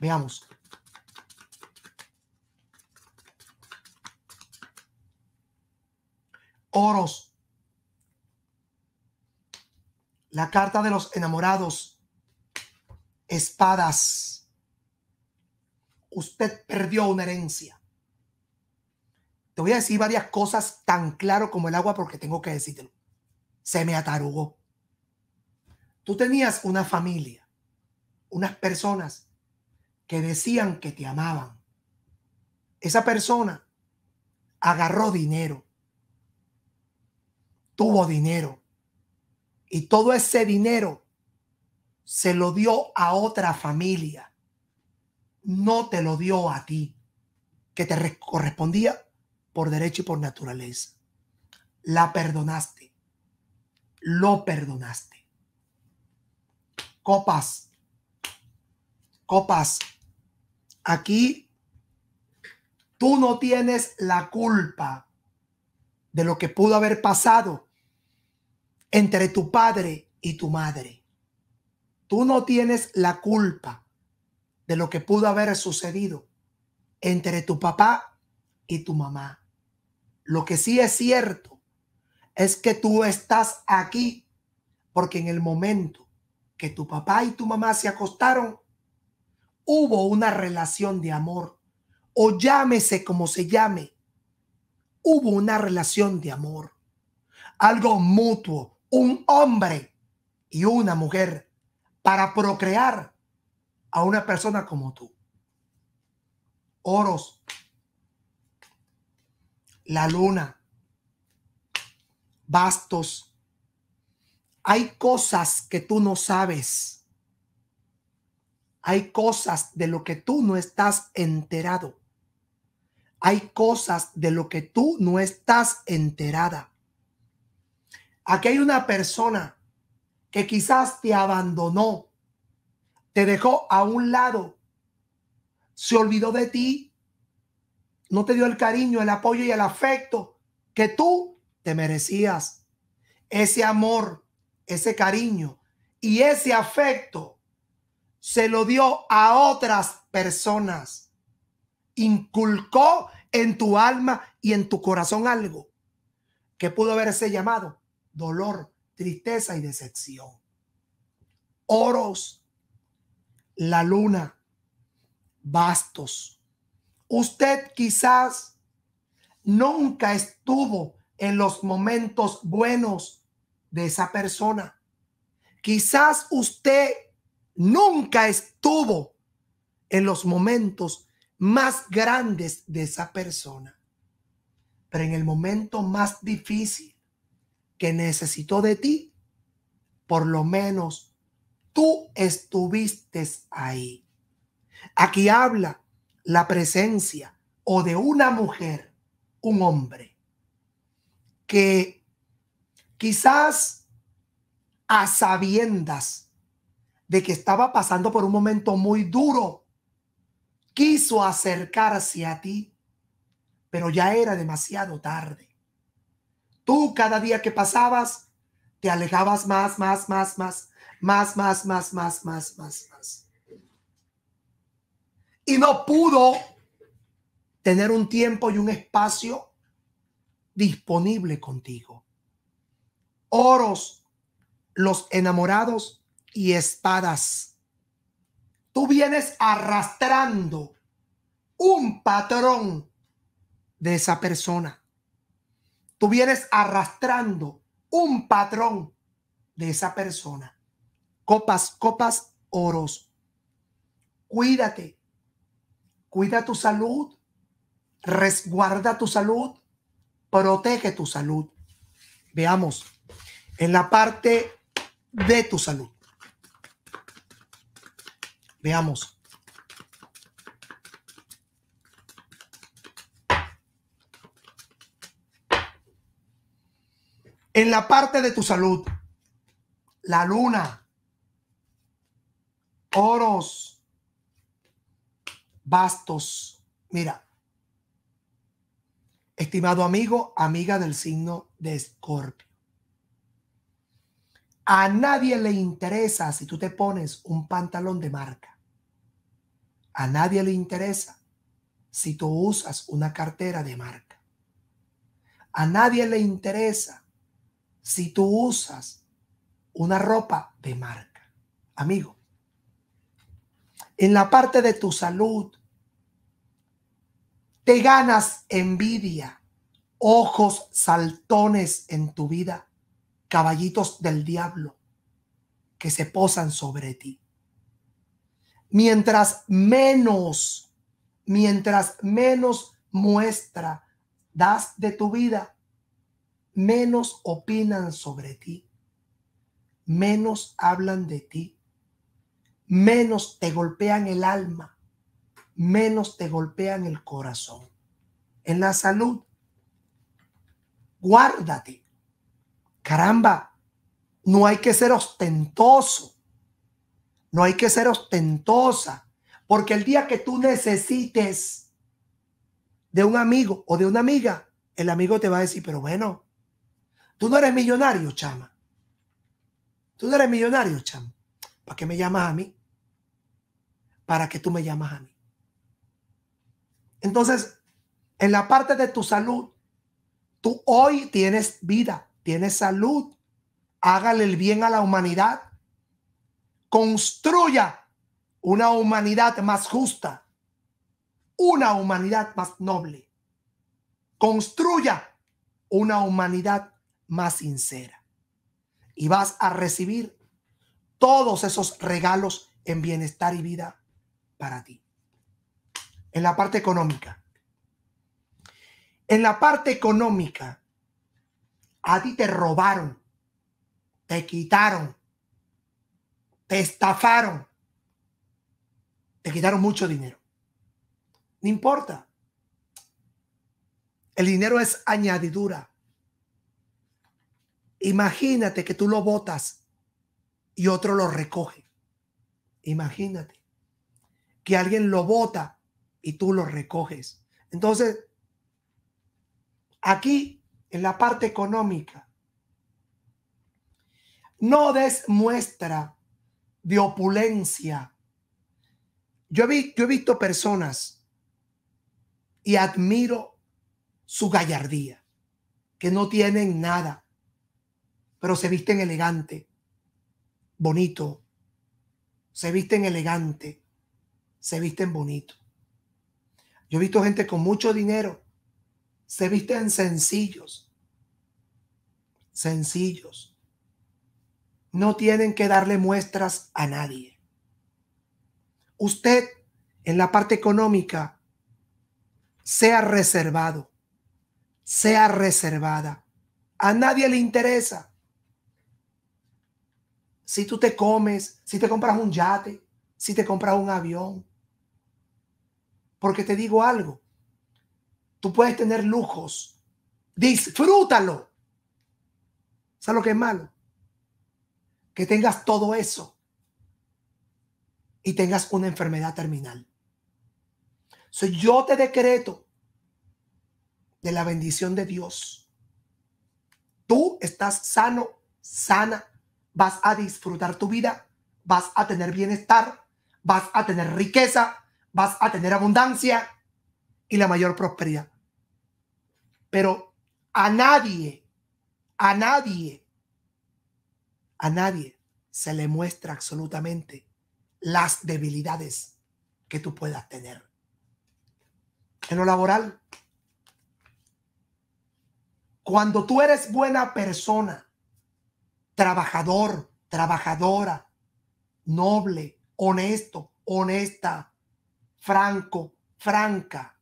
Veamos. Oros. La carta de los enamorados. Espadas. Usted perdió una herencia. Te voy a decir varias cosas tan claro como el agua porque tengo que decírtelo. Se me atarugó. Tú tenías una familia, unas personas que decían que te amaban. Esa persona agarró dinero, tuvo dinero y todo ese dinero se lo dio a otra familia, no te lo dio a ti, que te correspondía por derecho y por naturaleza. La perdonaste, lo perdonaste. Copas, copas Aquí tú no tienes la culpa de lo que pudo haber pasado entre tu padre y tu madre. Tú no tienes la culpa de lo que pudo haber sucedido entre tu papá y tu mamá. Lo que sí es cierto es que tú estás aquí porque en el momento que tu papá y tu mamá se acostaron, hubo una relación de amor, o llámese como se llame, hubo una relación de amor, algo mutuo, un hombre y una mujer para procrear a una persona como tú. Oros, la luna, bastos. Hay cosas que tú no sabes hay cosas de lo que tú no estás enterado. Hay cosas de lo que tú no estás enterada. Aquí hay una persona que quizás te abandonó, te dejó a un lado, se olvidó de ti, no te dio el cariño, el apoyo y el afecto que tú te merecías. Ese amor, ese cariño y ese afecto se lo dio a otras personas. Inculcó en tu alma y en tu corazón algo que pudo haberse llamado dolor, tristeza y decepción. Oros, la luna, bastos. Usted quizás nunca estuvo en los momentos buenos de esa persona. Quizás usted nunca estuvo en los momentos más grandes de esa persona. Pero en el momento más difícil que necesitó de ti, por lo menos tú estuviste ahí. Aquí habla la presencia o de una mujer, un hombre, que quizás a sabiendas de que estaba pasando por un momento muy duro, quiso acercarse a ti, pero ya era demasiado tarde. Tú cada día que pasabas, te alejabas más, más, más, más, más, más, más, más, más, más, más. Y no pudo tener un tiempo y un espacio disponible contigo. Oros los enamorados y espadas. Tú vienes arrastrando un patrón de esa persona. Tú vienes arrastrando un patrón de esa persona. Copas, copas, oros. Cuídate. Cuida tu salud. Resguarda tu salud. Protege tu salud. Veamos en la parte de tu salud. Veamos. En la parte de tu salud, la luna, oros, bastos. Mira, estimado amigo, amiga del signo de Escorpio. A nadie le interesa si tú te pones un pantalón de marca. A nadie le interesa si tú usas una cartera de marca. A nadie le interesa si tú usas una ropa de marca. Amigo, en la parte de tu salud, te ganas envidia, ojos saltones en tu vida, caballitos del diablo que se posan sobre ti. Mientras menos, mientras menos muestra das de tu vida, menos opinan sobre ti, menos hablan de ti, menos te golpean el alma, menos te golpean el corazón. En la salud, guárdate. Caramba, no hay que ser ostentoso. No hay que ser ostentosa, porque el día que tú necesites de un amigo o de una amiga, el amigo te va a decir, pero bueno, tú no eres millonario, chama. Tú no eres millonario, chama. ¿Para qué me llamas a mí? ¿Para qué tú me llamas a mí? Entonces, en la parte de tu salud, tú hoy tienes vida, tienes salud. Hágale el bien a la humanidad construya una humanidad más justa, una humanidad más noble, construya una humanidad más sincera. Y vas a recibir todos esos regalos en bienestar y vida para ti. En la parte económica. En la parte económica, a ti te robaron, te quitaron, te estafaron, te quitaron mucho dinero. No importa. El dinero es añadidura. Imagínate que tú lo botas y otro lo recoge. Imagínate que alguien lo bota y tú lo recoges. Entonces, aquí en la parte económica, no des muestra de opulencia. Yo he, visto, personas y admiro su gallardía, que no tienen nada, pero se visten elegante, bonito, se visten elegante, se visten bonito. Yo he visto gente con mucho dinero, se visten sencillos, sencillos no tienen que darle muestras a nadie. Usted en la parte económica sea reservado, sea reservada. A nadie le interesa. Si tú te comes, si te compras un yate, si te compras un avión. Porque te digo algo, tú puedes tener lujos, disfrútalo. ¿Sabes lo que es malo? que tengas todo eso y tengas una enfermedad terminal. Si yo te decreto de la bendición de Dios. Tú estás sano, sana, vas a disfrutar tu vida, vas a tener bienestar, vas a tener riqueza, vas a tener abundancia y la mayor prosperidad. Pero a nadie, a nadie a nadie se le muestra absolutamente las debilidades que tú puedas tener. En lo laboral, cuando tú eres buena persona, trabajador, trabajadora, noble, honesto, honesta, franco, franca,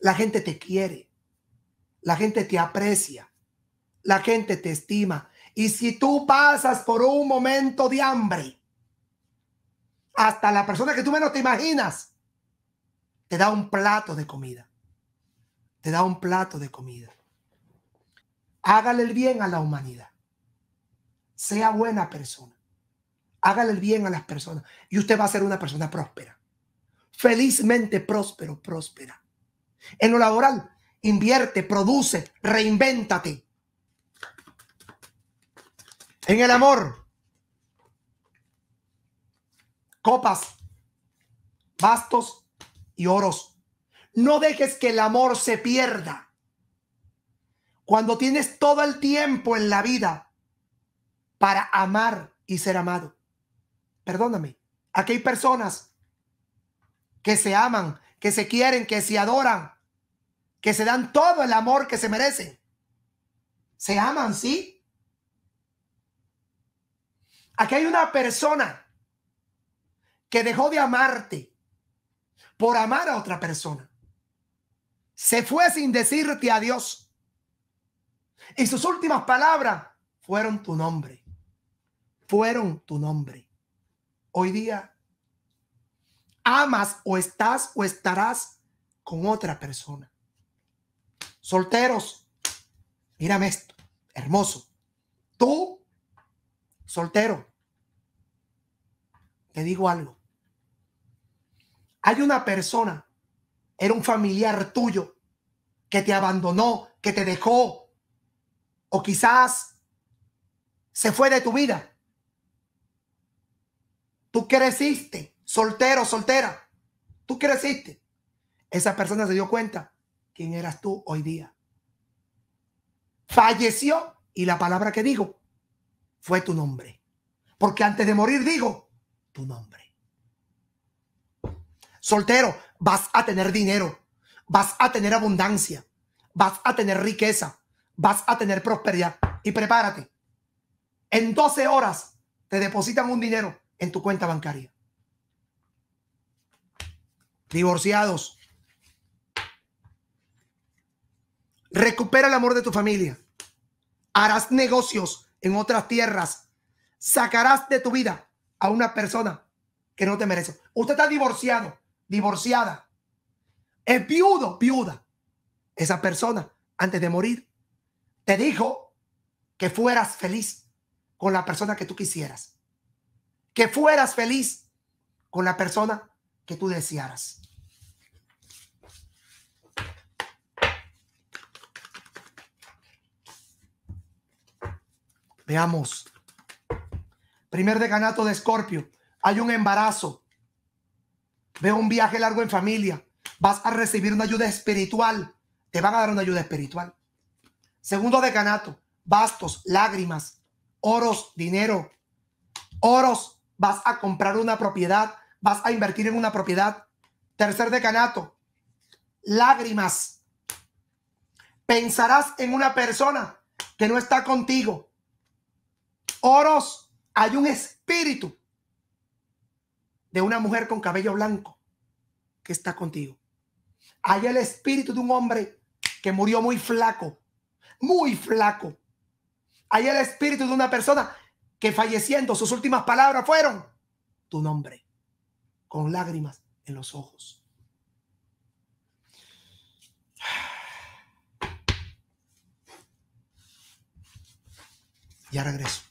la gente te quiere, la gente te aprecia, la gente te estima, y si tú pasas por un momento de hambre, hasta la persona que tú menos te imaginas, te da un plato de comida. Te da un plato de comida. Hágale el bien a la humanidad. Sea buena persona. Hágale el bien a las personas. Y usted va a ser una persona próspera. Felizmente próspero, próspera. En lo laboral, invierte, produce, reinvéntate. En el amor. Copas, bastos y oros. No dejes que el amor se pierda. Cuando tienes todo el tiempo en la vida para amar y ser amado. Perdóname, aquí hay personas que se aman, que se quieren, que se adoran, que se dan todo el amor que se merecen. Se aman, sí, Aquí hay una persona que dejó de amarte por amar a otra persona. Se fue sin decirte adiós. Y sus últimas palabras fueron tu nombre. Fueron tu nombre. Hoy día amas o estás o estarás con otra persona. Solteros, mírame esto, hermoso. Tú, soltero, te digo algo. Hay una persona, era un familiar tuyo, que te abandonó, que te dejó, o quizás se fue de tu vida. Tú creciste, soltero, soltera. Tú creciste. Esa persona se dio cuenta quién eras tú hoy día. Falleció y la palabra que dijo. fue tu nombre. Porque antes de morir digo, tu nombre. Soltero, vas a tener dinero, vas a tener abundancia, vas a tener riqueza, vas a tener prosperidad. Y prepárate. En 12 horas te depositan un dinero en tu cuenta bancaria. Divorciados. Recupera el amor de tu familia. Harás negocios en otras tierras. Sacarás de tu vida a una persona que no te merece. Usted está divorciado, divorciada. Es viudo, viuda. Esa persona, antes de morir, te dijo que fueras feliz con la persona que tú quisieras. Que fueras feliz con la persona que tú desearas. Veamos primer decanato de Escorpio, hay un embarazo, veo un viaje largo en familia, vas a recibir una ayuda espiritual, te van a dar una ayuda espiritual. Segundo decanato, bastos, lágrimas, oros, dinero, oros, vas a comprar una propiedad, vas a invertir en una propiedad. Tercer decanato, lágrimas. Pensarás en una persona que no está contigo. Oros, hay un espíritu de una mujer con cabello blanco que está contigo. Hay el espíritu de un hombre que murió muy flaco, muy flaco. Hay el espíritu de una persona que falleciendo sus últimas palabras fueron tu nombre, con lágrimas en los ojos. Ya regreso.